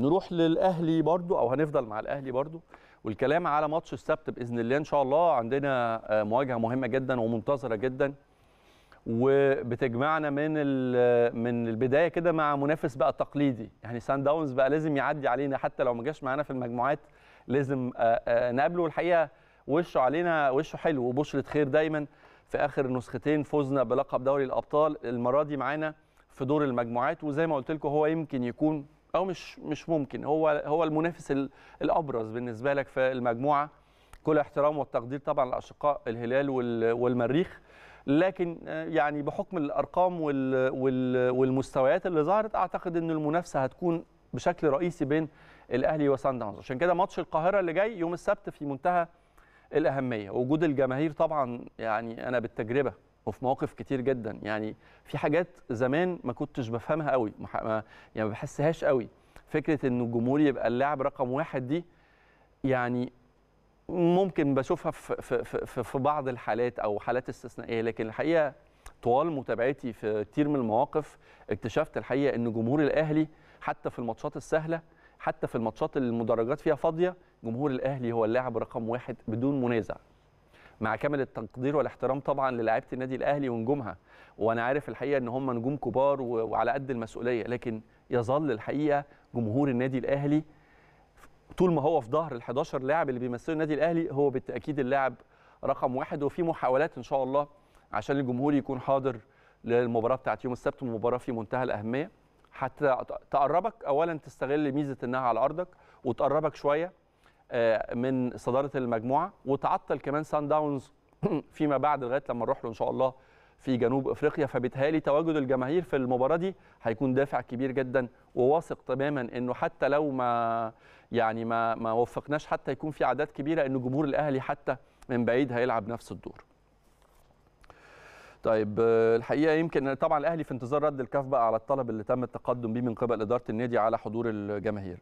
نروح للاهلي برضو او هنفضل مع الاهلي برضو والكلام على ماتش السبت باذن الله ان شاء الله عندنا آه، مواجهه مهمه جدا ومنتظره جدا وبتجمعنا من من البدايه كده مع منافس بقى تقليدي يعني سان داونز بقى لازم يعدي علينا حتى لو ما جاش معانا في المجموعات لازم آه، آه، نقابله والحقيقه وشه علينا وشه حلو وبشره خير دايما في اخر نسختين فزنا بلقب دوري الابطال المره دي معانا في دور المجموعات وزي ما قلت لكم هو يمكن يكون او مش مش ممكن هو هو المنافس الابرز بالنسبه لك في المجموعه كل احترام والتقدير طبعا لاشقاء الهلال والمريخ لكن يعني بحكم الارقام والمستويات اللي ظهرت اعتقد ان المنافسه هتكون بشكل رئيسي بين الاهلي وسان داونز عشان كده ماتش القاهره اللي جاي يوم السبت في منتهى الاهميه وجود الجماهير طبعا يعني انا بالتجربه وفي مواقف كتير جدا يعني في حاجات زمان ما كنتش بفهمها قوي ما يعني ما بحسهاش قوي فكره ان الجمهور يبقى اللاعب رقم واحد دي يعني ممكن بشوفها في, في, في, في بعض الحالات او حالات استثنائيه لكن الحقيقه طوال متابعتي في كتير من المواقف اكتشفت الحقيقه ان جمهور الاهلي حتى في الماتشات السهله حتى في الماتشات اللي المدرجات فيها فاضيه جمهور الاهلي هو اللاعب رقم واحد بدون منازع مع كامل التقدير والاحترام طبعا للاعيبه النادي الاهلي ونجومها وانا عارف الحقيقه ان هم نجوم كبار وعلى قد المسؤوليه لكن يظل الحقيقه جمهور النادي الاهلي طول ما هو في ظهر ال11 لاعب اللي بيمثلوا النادي الاهلي هو بالتاكيد اللاعب رقم واحد وفي محاولات ان شاء الله عشان الجمهور يكون حاضر للمباراه بتاعت يوم السبت مباراه في منتهى الاهميه حتى تقربك اولا تستغل ميزه انها على ارضك وتقربك شويه آه، من صداره المجموعه وتعطل كمان سان داونز فيما بعد لغايه لما نروح له ان شاء الله في جنوب افريقيا فبتهالي تواجد الجماهير في المباراه دي هيكون دافع كبير جدا وواثق تماما انه حتى لو ما يعني ما ما وفقناش حتى يكون في اعداد كبيره ان جمهور الاهلي حتى من بعيد هيلعب نفس الدور. طيب آه، الحقيقه يمكن طبعا الاهلي في انتظار رد الكاف بقى على الطلب اللي تم التقدم بيه من قبل اداره النادي على حضور الجماهير.